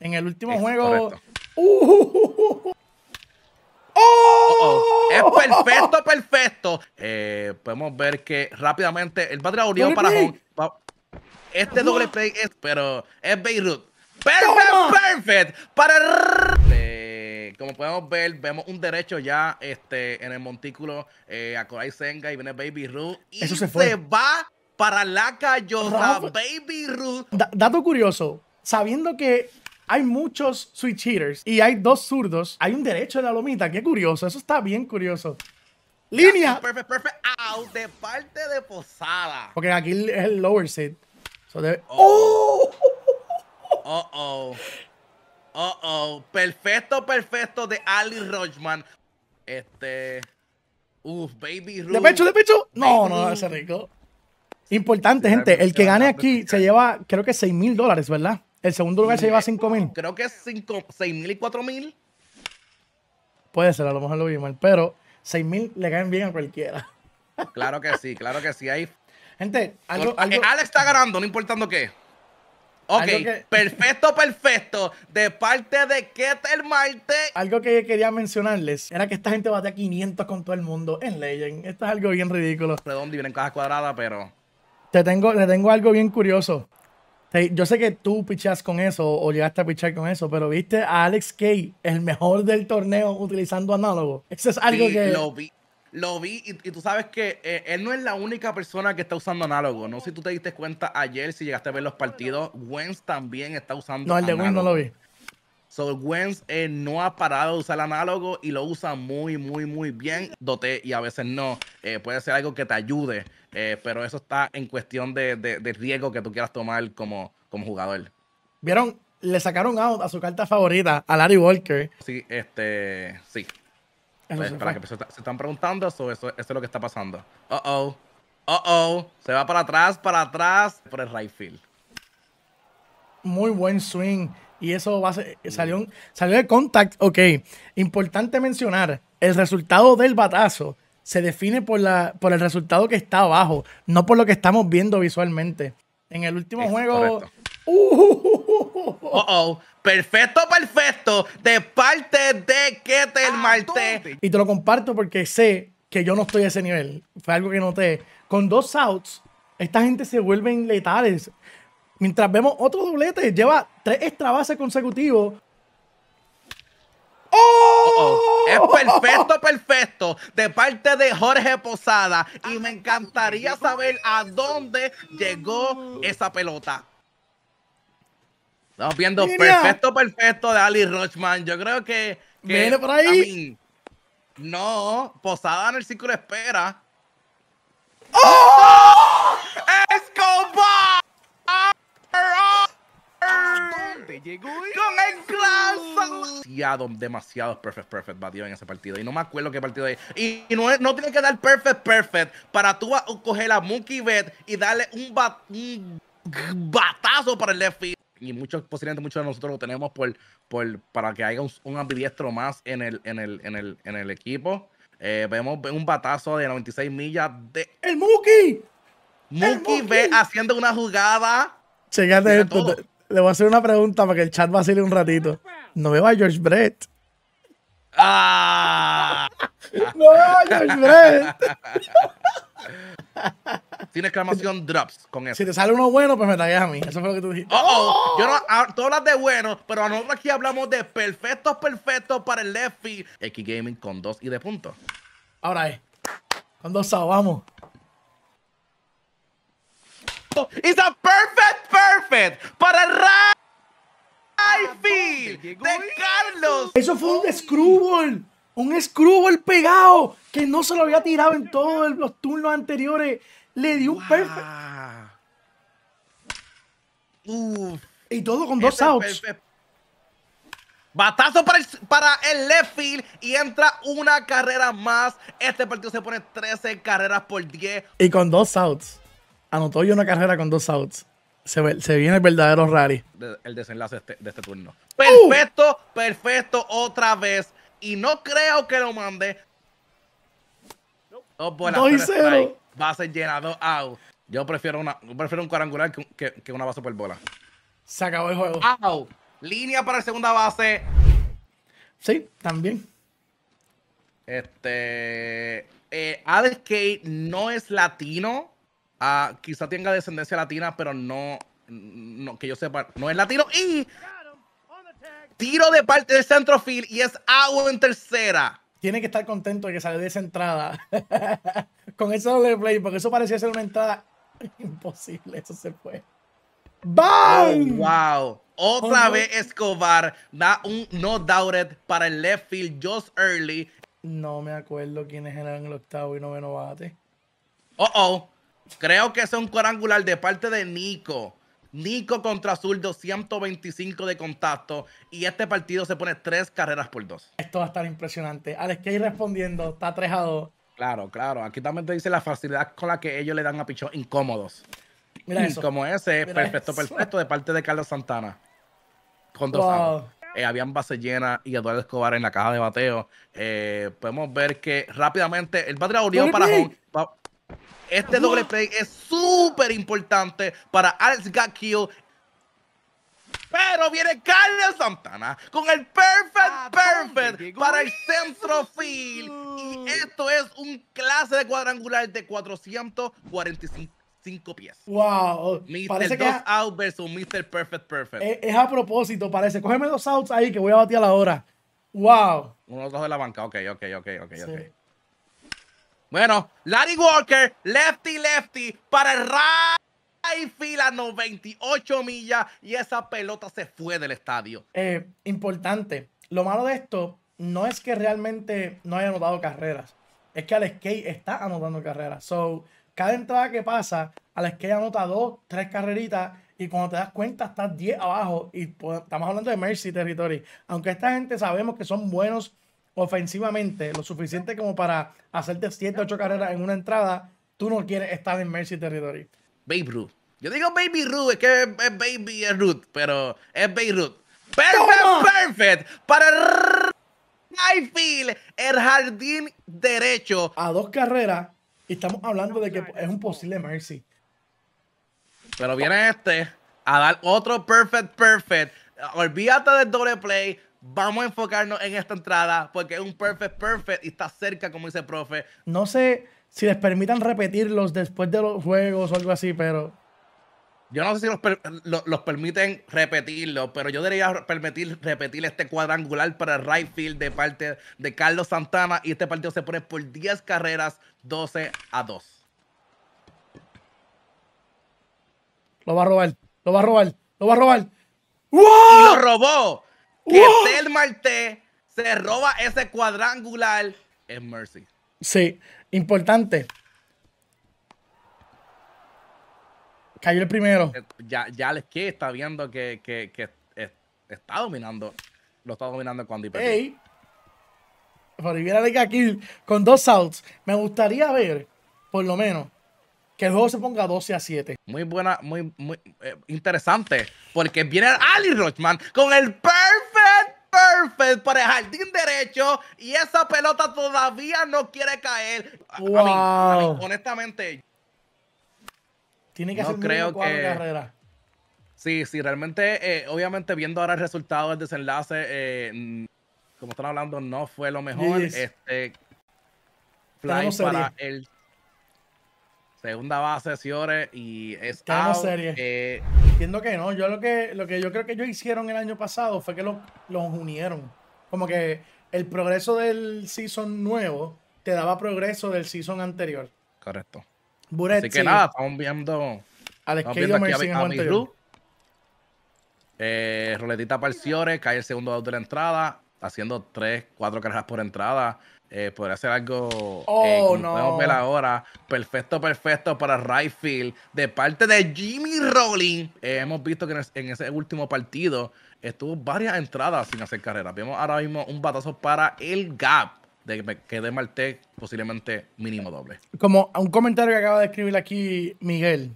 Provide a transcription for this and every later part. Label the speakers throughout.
Speaker 1: En el último juego.
Speaker 2: oh. Es perfecto, perfecto. Eh, podemos ver que rápidamente el Patria unió para Este doble play es, pero es Beirut. Perfect, perfect. Para eh, como podemos ver, vemos un derecho ya este, en el montículo eh, a Korai Senga y viene Baby Ruth. Y se, va para la callosa Baby Ruth.
Speaker 1: dato curioso, sabiendo que hay muchos switch hitters y hay dos zurdos. Hay un derecho en la lomita. Qué curioso. Eso está bien curioso.
Speaker 2: Línea. Perfecto, perfecto. out de parte de Posada.
Speaker 1: Porque aquí es el lower set. Oh.
Speaker 2: ¡Oh! oh. oh. oh, oh. Perfecto, perfecto de Ali Rochman. Este. Uf, baby ¿De pecho, de pecho?
Speaker 1: No, no, ese rico. Importante, gente. El que gane aquí se lleva, creo que 6 mil dólares, ¿verdad? El segundo lugar se lleva 5
Speaker 2: mil. Creo que es 6 mil y 4 mil.
Speaker 1: Puede ser, a lo mejor lo vimos. pero 6 mil le caen bien a cualquiera.
Speaker 2: Claro que sí, claro que sí. Hay... Gente, algo, Alex está ganando, no importando qué. Ok, perfecto, perfecto. De parte de el Marte. Algo que quería mencionarles era que esta gente bate
Speaker 1: a 500 con todo el mundo en Legend. Esto es algo bien ridículo. De dónde vienen cajas cuadradas, pero. Te tengo, te tengo algo bien curioso yo sé que tú pichas con eso o llegaste a pichar con eso, pero viste a Alex Kay, el mejor del torneo, utilizando análogo. Eso es algo sí, que. Lo
Speaker 2: vi. Lo vi y, tú sabes que eh, él no es la única persona que está usando análogo. No sé si tú te diste cuenta ayer, si llegaste a ver los partidos. Wens también está usando No, el de Wens no lo vi. So, Gwens no ha parado de usar el análogo y lo usa muy, muy, muy bien. Dote y a veces no. Eh, puede ser algo que te ayude, eh, pero eso está en cuestión de, de, riesgo que tú quieras tomar como, como jugador.
Speaker 1: ¿Vieron? Le sacaron out a su carta favorita, a Larry Walker.
Speaker 2: Sí, este. Sí. Pues, para que se, están preguntando, eso, eso, es lo que está pasando. Uh oh. Uh oh. Se va para atrás, para atrás, por el right field. Muy buen swing
Speaker 1: y eso va eh, salió, salió de contact. Ok, importante mencionar, el resultado del batazo se define por, la, por el resultado que está abajo, no por lo que estamos viendo visualmente. En el último juego...
Speaker 2: ¡Uh! Perfecto, perfecto. De parte de que te ah, Marte. Y te lo
Speaker 1: comparto porque sé que yo no estoy a ese nivel. Fue algo que noté. Con dos outs, esta gente se vuelven letales. Mientras vemos otro doblete, lleva tres extra bases
Speaker 2: consecutivos. ¡Oh! Es perfecto, perfecto. De parte de Jorge Posada. Y me encantaría saber a dónde llegó esa pelota. Estamos viendo perfecto, perfecto de Ali Rochman. Yo creo que. Viene por ahí. no, Posada en el círculo de espera. ¡Oh! ¡Escobar! te llegó con el clásico Demasiado, demasiado perfect, perfect batió en ese partido. Y no me acuerdo qué partido es. Y, no, no tiene que dar perfect, perfect para tú coger a Mookie Bet y darle un, batazo para el lefty y muchos, posiblemente muchos de nosotros lo tenemos por, para que haya un, ambidiestro más en el, equipo. Eh, vemos un batazo de 96 millas de ¡El Mookie! Mookie, haciendo una jugada.
Speaker 1: Checate esto. Le voy a hacer una pregunta para que el chat vacile un ratito. No veo a George Brett.
Speaker 2: ¡Ah! ¡No veo a George Brett! Tiene exclamación drops con eso. Si te sale uno bueno, pues me tagueas a mí. Eso fue lo que tú dijiste. Oh, Yo no, a, ah, de bueno, pero a nosotros aquí hablamos de perfectos, perfectos para el Lefty. X Gaming con dos y de punto. Ahora es. Con dos vamos. perfecto. perfect Perfect para ah, field de Carlos. Eso fue un screwball, un screwball
Speaker 1: pegado que no se lo había tirado en todos los turnos anteriores. Le dio un perfect. Y todo con dos outs.
Speaker 2: Batazo para el, para el, left field y entra una carrera más. Este partido se pone 13 carreras por 10.
Speaker 1: Y con dos outs. Anotó yo una carrera con dos outs. Se, viene el verdadero Rari.
Speaker 2: el desenlace de este, este turno. ¡Uh! Perfecto, perfecto, otra vez. Y no creo que lo mande. No, buenas, Va a ser llenado out. Yo prefiero, una, prefiero un cuadrangular que, una base por bola. Se acabó el juego. Línea para la segunda base. Sí, también. Este. Eh, Alex Kate no es latino quizá tenga descendencia latina, pero no, que yo sepa, no es latino. Y tiro de parte del centrofield y es agua en tercera. Tiene que estar contento
Speaker 1: de que salió de esa entrada con ese de play, porque eso parecía ser una entrada imposible. Eso se fue. ¡Bam! Oh, ¡Wow!
Speaker 2: Otra vez Escobar da un no doubted para el left field just early. No me acuerdo quiénes eran el octavo y noveno bate. Oh, oh. Creo que es un cuadrangular de parte de Nico. Nico contra azul, 225 de contacto. Y este partido se pone tres carreras por dos. Esto va a estar impresionante. Alex ir respondiendo, está 3 a 2. Claro, claro. Aquí también te dice la facilidad con la que ellos le dan a pichón incómodos. Mira eso. Como ese, perfecto, perfecto, de parte de Carlos Santana. Con dos eh, habían base llena y Eduardo Escobar en la caja de bateo. Eh, podemos ver que rápidamente el bateador para este doble play es súper importante para Alex Gakio. Pero viene Carlos Santana con el perfect, ah, perfect para el centro field. Y esto es un clase de cuadrangular de 445 pies.
Speaker 1: Wow. Mr. parece dos
Speaker 2: out versus Mr. Perfect Perfect. Es, a
Speaker 1: propósito, parece. Cógeme dos outs ahí que voy a batir a la hora.
Speaker 2: Wow. Uno dos de la banca. Ok, ok, ok, ok, ok. Bueno, Larry Walker, lefty, lefty, para el right fila 98 millas y esa pelota se fue del estadio.
Speaker 1: Eh, importante, lo malo de esto no es que realmente no haya anotado carreras, es que Alex skate está anotando carreras. So, cada entrada que pasa, Alex Kay anota dos, tres carreritas y cuando te das cuenta estás 10 abajo y estamos hablando de Mercy Territory. Aunque esta gente sabemos que son buenos ofensivamente lo suficiente como para hacerte 7, 8 carreras en una entrada, tú no quieres estar en Mercy Territory.
Speaker 2: Baby Ruth. Yo digo Baby Ruth, es que es, Baby es Ruth, pero es Ruth. Perfect, perfect para el el jardín
Speaker 1: derecho. A dos carreras, y estamos hablando de que es un posible Mercy.
Speaker 2: Pero viene este a dar otro perfect, perfect. Olvídate del doble play vamos a enfocarnos en esta entrada porque es un perfect, perfect y está cerca, como dice el profe.
Speaker 1: No sé si les permitan repetirlos después de los juegos o algo así,
Speaker 2: pero. Yo no sé si los, permiten repetirlos, pero yo debería permitir repetir este cuadrangular para el right field de parte de Carlos Santana y este partido se pone por 10 carreras, 12 a 2.
Speaker 1: Lo va a robar, lo va a robar, lo va a robar. lo robó que
Speaker 2: el Marte se roba ese cuadrangular en Mercy.
Speaker 1: Sí, importante. Cayó el primero. Eh,
Speaker 2: ya, ya les que está viendo que, que, está dominando. Lo está dominando cuando Ey.
Speaker 1: si viene que aquí con dos outs. Me gustaría ver, por lo menos, que el juego se ponga 12 a 7.
Speaker 2: Muy buena, muy, muy eh, interesante. Porque viene Ali Rochman con el perfect para el jardín derecho y esa pelota todavía no quiere caer. honestamente, tiene que no creo que... carrera. Sí, sí, realmente, eh, obviamente viendo ahora el resultado del desenlace, eh, mm, como están hablando, no fue lo mejor. Este para el segunda base, señores, y es serie. Eh,
Speaker 1: Entiendo que no. Yo lo que, lo que yo creo que ellos hicieron el año pasado fue que los unieron. Como que el progreso del season nuevo te daba progreso del season anterior.
Speaker 2: Correcto. Así que nada,
Speaker 1: estamos viendo.
Speaker 2: Al estamos a, roletita eh, para cae el segundo out de la entrada, haciendo 3, 4 carreras por entrada. Eh, Podría ser hacer algo oh, eh, no. podemos ver ahora. Perfecto, perfecto para right de parte de Jimmy Rowling. Eh, hemos visto que en, ese último partido estuvo varias entradas sin hacer carrera. Vemos ahora mismo un batazo para el gap de que me quede Marte posiblemente mínimo doble.
Speaker 1: Como un comentario que acaba de escribir aquí Miguel,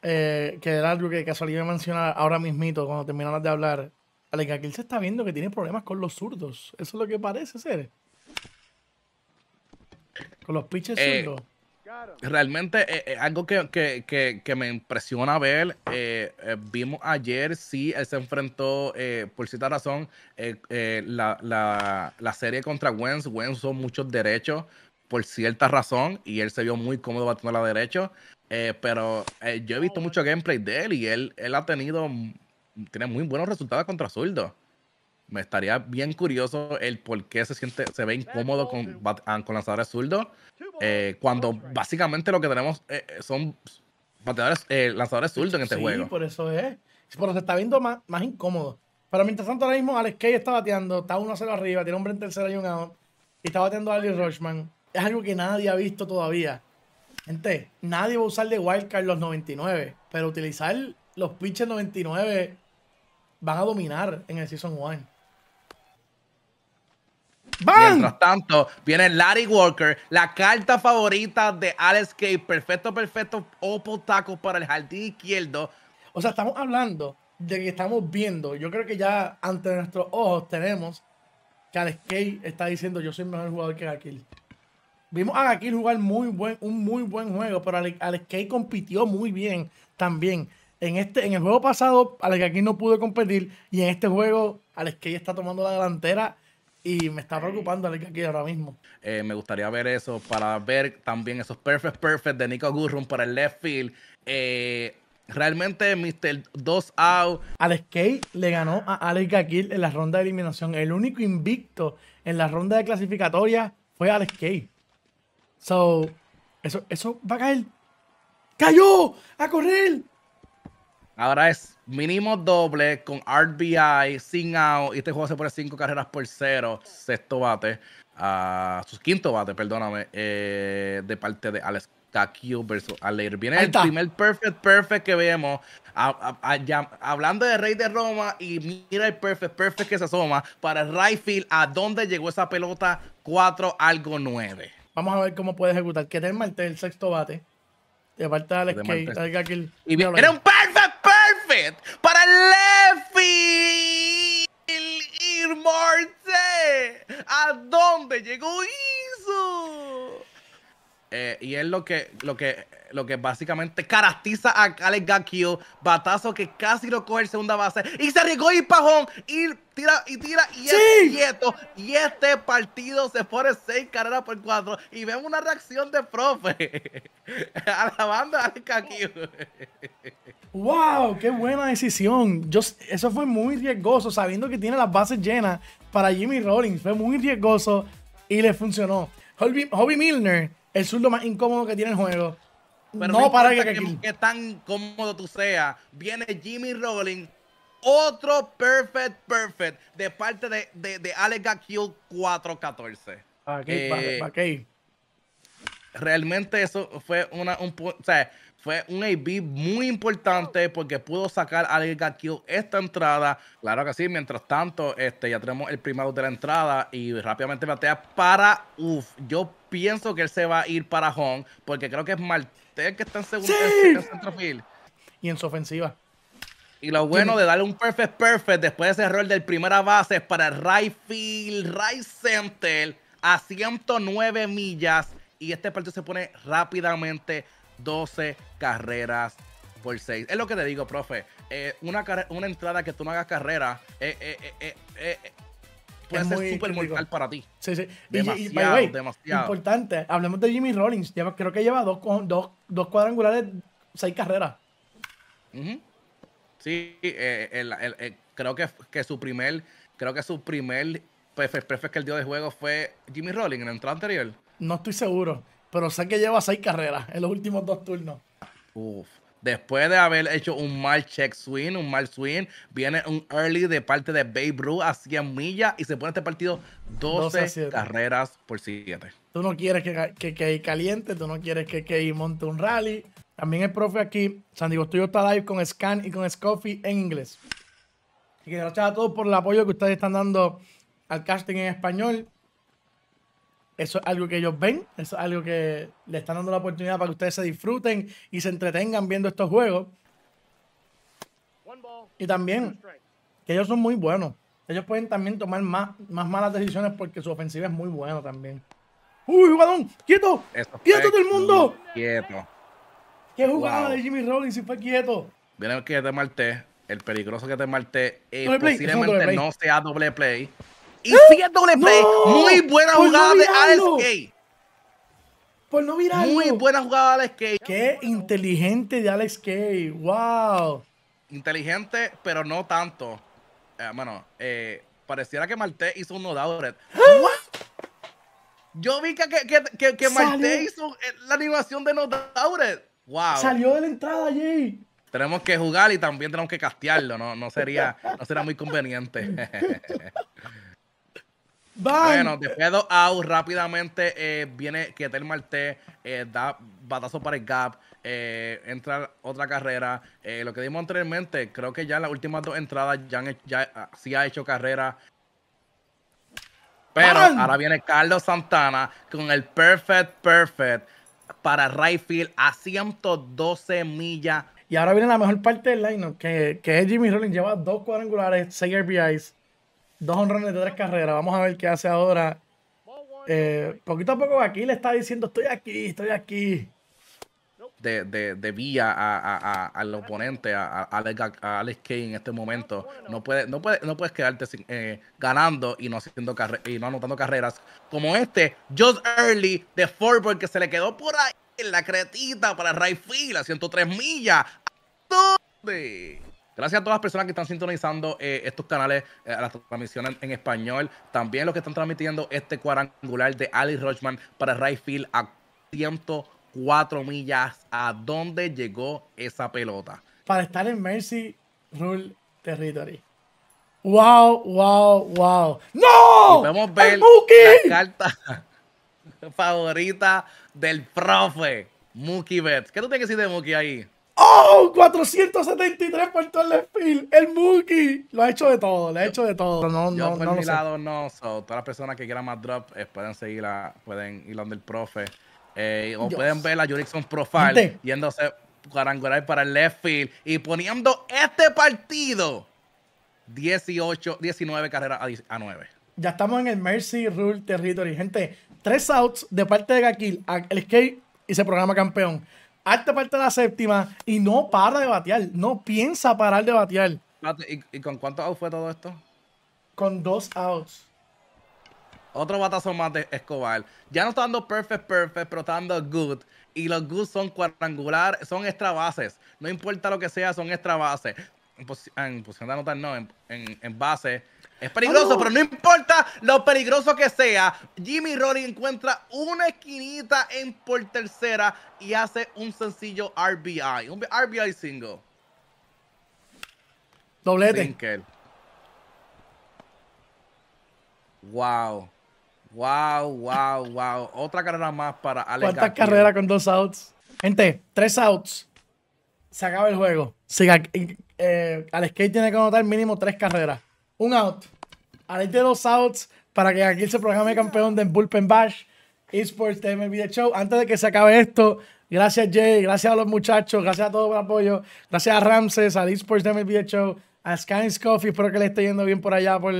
Speaker 1: que era algo que casualidad menciona ahora mismito cuando terminaron de hablar. Alex, aquí se está viendo que tiene problemas con los zurdos. Eso es lo que parece ser.
Speaker 2: Con los pitches eh, Realmente, eh, eh, algo que, que, me impresiona ver, eh, vimos ayer, si él se enfrentó, por cierta razón, la, serie contra Wens. Wens son muchos derechos por cierta razón y él se vio muy cómodo batiendo la derecha. pero yo he visto mucho gameplay de él y él, él ha tenido, tiene muy buenos resultados contra zurdo me estaría bien curioso el por qué se siente, se ve incómodo con, ah, con lanzadores zurdos, eh, cuando básicamente lo que tenemos eh, eh, son bateadores, lanzadores zurdos en este juego. sí,
Speaker 1: por eso es. Por eso se está viendo más, más incómodo. Pero mientras tanto, ahora mismo Alex Key está bateando, está uno a cero arriba, tiene hombre en tercera y un out, y está bateando a Ali Rochman. Es algo que nadie ha visto todavía. Gente, nadie va a usar de wildcard los 99, pero utilizar los pitches 99 van a dominar en el Season
Speaker 2: 1. Mientras tanto, viene Larry Walker, la carta favorita de Alex Perfecto, perfecto. Opo taco para el jardín izquierdo. O sea, estamos hablando de que estamos viendo. Yo creo que ya ante
Speaker 1: nuestros ojos tenemos que Alex está diciendo: Yo soy mejor jugador que Gakil. Vimos a Gakil jugar muy buen, un muy buen juego, pero Alex, Cage compitió muy bien también. En, este, en el juego pasado, Alex no pudo competir y en este juego, Alex Cage está tomando la delantera y me está preocupando Alex ahora mismo.
Speaker 2: Eh, me gustaría ver eso para ver también esos perfect perfect de Nico Gurrum para el left field. Eh, realmente Mr. 2 out. Alex Kay le ganó a Alex Gakil en
Speaker 1: la ronda de eliminación. El único invicto en la ronda de clasificatoria fue Alex Kay. So, eso, eso va a caer. ¡Cayó! ¡A correr!
Speaker 2: Ahora es mínimo doble con RBI, sin out. Y este juego se pone 5 carreras por cero. Sexto bate. a ah, su quinto bate, perdóname. Eh, de parte de Alex Kakio versus Aleir. Viene el primer perfect perfect que vemos. hablando de Rey de Roma y mira el perfect perfect que se asoma para el ¿A dónde llegó esa pelota? 4 algo 9.
Speaker 1: Vamos a ver cómo puede ejecutar. Que mantener el sexto bate. De parte de Alex Kakio.
Speaker 2: Y viene, era un perfect. Para el el Irmorte. ¿A dónde llegó eso? Eh, y es lo que, lo que, lo que básicamente caracteriza a Alex Gakio. Batazo que casi lo coge en segunda base. Y se arriesgó y pajón. Y tira y tira y es quieto. Y este partido se pone seis carreras por cuatro. Y vemos una reacción de profe alabando al banda
Speaker 1: ¡Wow! ¡Qué buena decisión! eso fue muy riesgoso, sabiendo que tiene las bases llenas para Jimmy Rollins. Fue muy riesgoso y le funcionó. Hobby, Milner, el zurdo más incómodo que tiene el juego.
Speaker 2: no, para que, tan cómodo tú seas. Viene Jimmy Rollins otro perfect, perfect de parte de, de, de Alex 414. Aquí, para, eh, aquí. Realmente eso fue una, un, fue un AB muy importante porque pudo sacar a Alex esta entrada. Claro que sí, mientras tanto, este, ya tenemos el primado de la entrada y rápidamente batea para, UF. yo pienso que él se va a ir para home porque creo que es Martel que está en segundo Y en su ofensiva. Y lo bueno de darle un perfect perfect después de ese rol del primera base para el right field, center a 109 millas. Y este partido se pone rápidamente 12 carreras por 6. Es lo que te digo, profe. Eh, una, una entrada que tú no hagas carrera eh, eh, puede ser súper mortal para ti. Sí, sí. y, y, demasiado. Importante.
Speaker 1: Hablemos de Jimmy Rollins. creo que lleva dos, dos, cuadrangulares, seis carreras.
Speaker 2: Sí, eh, el, eh, creo que, su primer, creo que su primer que el dio de juego fue Jimmy Rolling en el entrada anterior.
Speaker 1: No estoy seguro, pero sé que lleva seis carreras en los últimos dos turnos.
Speaker 2: Uf. Después de haber hecho un mal check swing, un mal swing, viene un early de parte de Babe Ruth a 100 millas y se pone este partido 12, carreras por 7. Tú no quieres
Speaker 1: que, que, caliente, tú no quieres que, que monte un rally también el profe aquí, San Diego Studio está live con Scan y con Scoffy en inglés. Y gracias a todos por el apoyo que ustedes están dando al casting en español. Eso es algo que ellos ven, eso es algo que le están dando la oportunidad para que ustedes se disfruten y se entretengan viendo estos juegos. Y también que ellos son muy buenos. Ellos pueden también tomar más, malas decisiones porque su ofensiva es muy buena también. ¡Uy, jugadón!
Speaker 2: ¡Quieto! ¡Quieto todo el mundo! ¡Quieto!
Speaker 1: Qué jugada de Jimmy Rollins si fue quieto.
Speaker 2: Viene que de marté. El peligroso que te marté. Eh, posiblemente no sea doble play.
Speaker 1: Y ¡Ah! si es doble play, muy buena jugada de Alex
Speaker 2: K. Pues no mirarlo. Muy
Speaker 1: buena jugada de Alex K. Qué inteligente de Alex K. Wow.
Speaker 2: Inteligente, pero no tanto. Eh, bueno, eh, pareciera que Marté hizo un no ¡Ah! Yo vi que, que, hizo la animación de no Wow. Salió de la entrada allí. Tenemos que jugar y también tenemos que castearlo. No, no, sería, no sería muy conveniente. Bueno, después de out rápidamente eh, viene Ketel Marté, eh, da batazo para el gap, eh, entra otra carrera. lo que dimos anteriormente, creo que ya en las últimas dos entradas ya, ah, sí ha hecho carrera. Pero ahora viene Carlos Santana con el perfect, perfect para Rayfield a 112 millas. Y
Speaker 1: ahora viene la mejor parte del Lino: que, es Jimmy Rollins. Lleva dos cuadrangulares, seis RBIs, dos honrones de tres carreras. Vamos a ver qué hace ahora. Eh, poquito a poco aquí le está diciendo, estoy aquí, estoy aquí
Speaker 2: de, vía al oponente, a, Alex, Kane en este momento. No, puede, no, puede, no puedes quedarte eh, ganando y no, haciendo y no anotando carreras como este. Just Early de Forward que se le quedó por ahí en la cretita para Rayfield a 103 millas. Gracias a todas las personas que están sintonizando eh, estos canales, eh, a las transmisiones en, español. También los que están transmitiendo este cuadrangular de Alex Rochman para Rayfield a 100 cuatro millas a dónde llegó esa pelota.
Speaker 1: Para estar en Mercy Rule Territory. ¡Wow, wow, wow!
Speaker 2: ¡No! Y podemos ver la carta favorita del profe, Mookie Betts. ¿Qué tú tienes que decir de Mookie ahí? ¡Oh!
Speaker 1: 473 por todo el field El Mookie. Lo ha hecho de todo, lo ha hecho de todo. No, yo, no, por no mi lado,
Speaker 2: no. todas las personas que quieran más drop eh, pueden seguir pueden ir donde el profe como eh, pueden ver, la Jurickson Profile yéndose yéndose cuadrangular para el left field y poniendo este partido 18, 19 carreras a, 9.
Speaker 1: Ya estamos en el Mercy Rule Territory. Gente, tres outs de parte de Gakil, el skate y se programa campeón. Alta parte de la séptima y no para de batear. No piensa parar de batear.
Speaker 2: ¿Y, y con cuántos outs fue todo esto? Con dos outs. Otro batazo más de Escobar. Ya no está dando perfect, perfect, pero está dando good. Y los good son cuadrangular, son extra bases. No importa lo que sea, son extra bases. En, posición de anotar, no, en, base. Es peligroso, pero no importa lo peligroso que sea. Jimmy Rory encuentra una esquinita en por tercera y hace un sencillo RBI, un RBI single. Doblete. Wow. Wow, wow, wow. Otra carrera más para Alex. ¿Cuántas carreras
Speaker 1: con dos outs? Gente, tres outs. Se acaba el juego. Siga, eh, Alex Kate tiene que anotar mínimo tres carreras. Un out. Alex de dos outs para que aquí se programe campeón de Bullpen Bash. Esports de MLB Show. Antes de que se acabe esto, gracias Jay, gracias a los muchachos, gracias a todos por el apoyo, gracias a Ramses, a Esports de MLB Show, a Sky Coffee. Espero que le esté yendo bien por allá por,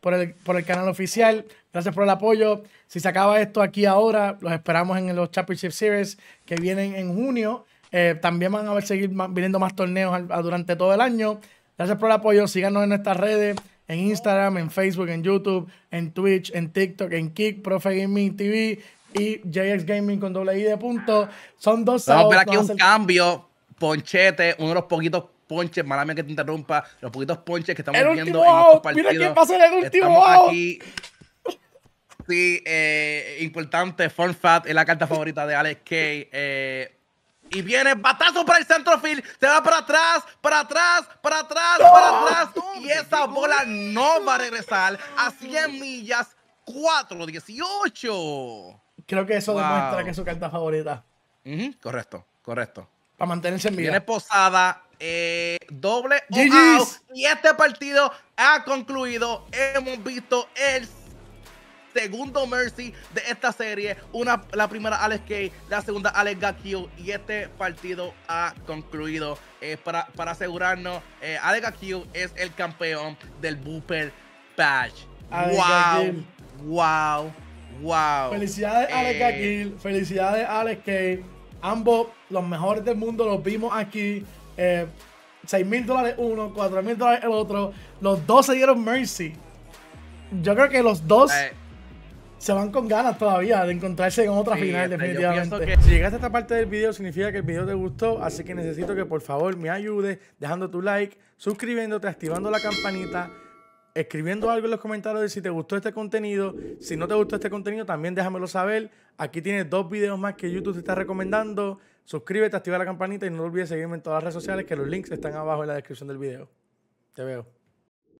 Speaker 1: por el, por el canal oficial. Gracias por el apoyo. Si se acaba esto aquí ahora, los esperamos en los Championship Series que vienen en junio. Eh, también van a ver seguir viniendo más torneos durante todo el año. Gracias por el apoyo. Síganos en nuestras redes, en Instagram, en Facebook, en YouTube, en Twitch, en TikTok, en Kick, Profe Gaming TV y JX
Speaker 2: Gaming con doble I de punto. Son dos Vamos a ver aquí un cambio. Ponchete, uno de los poquitos ponches, mala que te interrumpa, los poquitos ponches que estamos viendo en estos partidos. Mira qué pasa en el último aquí. Sí, eh, importante, fun fat es la carta favorita de Alex K. Eh, y viene batazo para el centrofil, Se va para atrás, para atrás, para atrás, para atrás. Y esa bola no va a regresar a 100 millas 4-18. Creo que eso demuestra que es su carta favorita. Correcto, correcto. Para mantenerse en vida. Viene posada, eh, doble Y este partido ha concluido. Hemos visto el segundo Mercy de esta serie. Una, la primera Alex Kay, la segunda Alex Gakio. Y este partido ha concluido. Eh, para, asegurarnos, eh, Alex Gakio es el campeón del Booper Patch. Wow, wow, wow. Felicidades, Alex Gakil.
Speaker 1: Felicidades, Alex Kay. Ambos, los mejores del mundo, los vimos aquí. 6 eh, mil dólares uno, 4 mil dólares el otro. Los dos se dieron Mercy. Yo creo que los dos eh. se van con ganas todavía de encontrarse en otra final, este, definitivamente. si llegaste a esta parte del video, significa que el video te gustó. Así que necesito que por favor me ayudes dejando tu like, suscribiéndote, activando la campanita escribiendo algo en los comentarios de si te gustó este contenido. Si no te gustó este contenido, también déjamelo saber. Aquí tienes dos videos más que YouTube te está recomendando. Suscríbete, activa la campanita y no olvides seguirme en todas las redes sociales que los links están abajo en la descripción del video. Te veo.